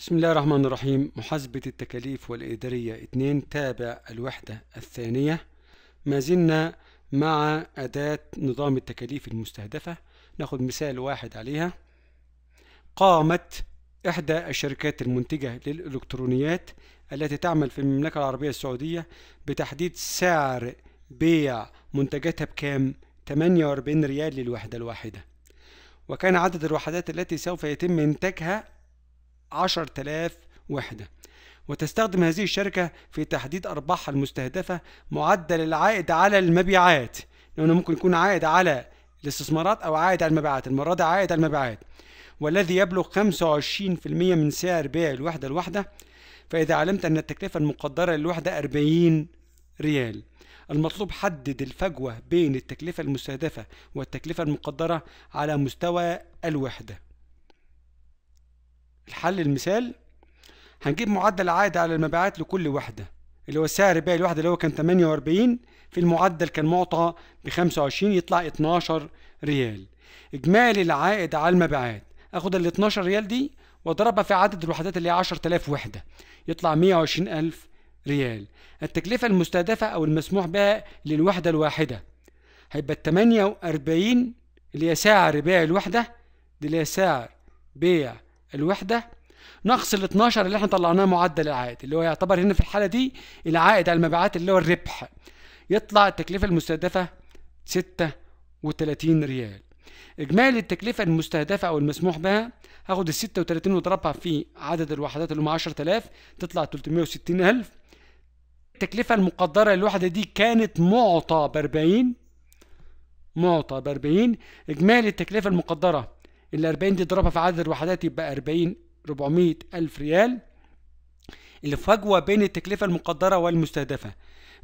بسم الله الرحمن الرحيم محاسبة التكاليف والإدارية 2 تابع الوحدة الثانية ما زلنا مع أداة نظام التكاليف المستهدفة ناخد مثال واحد عليها قامت إحدى الشركات المنتجة للإلكترونيات التي تعمل في المملكة العربية السعودية بتحديد سعر بيع منتجاتها بكام 48 ريال للوحدة الواحدة وكان عدد الوحدات التي سوف يتم إنتاجها 10000 وحدة وتستخدم هذه الشركة في تحديد أرباحها المستهدفة معدل العائد على المبيعات لأنه ممكن يكون عائد على الاستثمارات أو عائد على المبيعات المرة دي عائد على المبيعات والذي يبلغ 25% من سعر بيع الوحدة الواحدة فإذا علمت أن التكلفة المقدرة للوحدة 40 ريال المطلوب حدد الفجوة بين التكلفة المستهدفة والتكلفة المقدرة على مستوى الوحدة الحل المثال هنجيب معدل عائد على المبيعات لكل وحدة اللي هو السعر بيع الوحدة اللي هو كان 48 في المعدل كان معطى ب 25 يطلع 12 ريال إجمالي العائد على المبيعات آخد ال 12 ريال دي وأضربها في عدد الوحدات اللي هي 10000 وحدة يطلع 120000 ريال التكلفة المستهدفة أو المسموح بها للوحدة الواحدة هيبقى ال 48 اللي هي سعر بيع الوحدة دي اللي هي سعر بيع الوحده ناقص ال 12 اللي احنا طلعناه معدل العائد اللي هو يعتبر هنا في الحاله دي العائد على المبيعات اللي هو الربح يطلع التكلفه المستهدفه 36 ريال اجمالي التكلفه المستهدفه او المسموح بها هاخد ال 36 واضربها في عدد الوحدات اللي هم 10000 تطلع 360000 التكلفه المقدره للوحده دي كانت معطى ب 40 معطى ب 40 اجمالي التكلفه المقدره ال 40 دي تضربها في عدد الوحدات يبقى 40 400 ألف ريال الفجوة بين التكلفة المقدرة والمستهدفة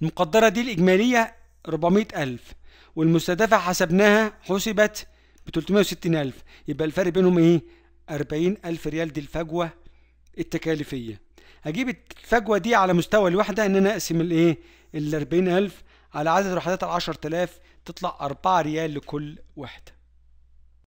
المقدرة دي الإجمالية 400 ألف والمستهدفة حسبناها حسبت ب 360 ألف يبقى الفرق بينهم إيه 40 ألف ريال دي الفجوة التكاليفية هجيب الفجوة دي على مستوى الوحدة إن أنا أقسم الإيه ال 40 إيه؟ ألف على عدد الوحدات ال آلاف تطلع 4 ريال لكل وحدة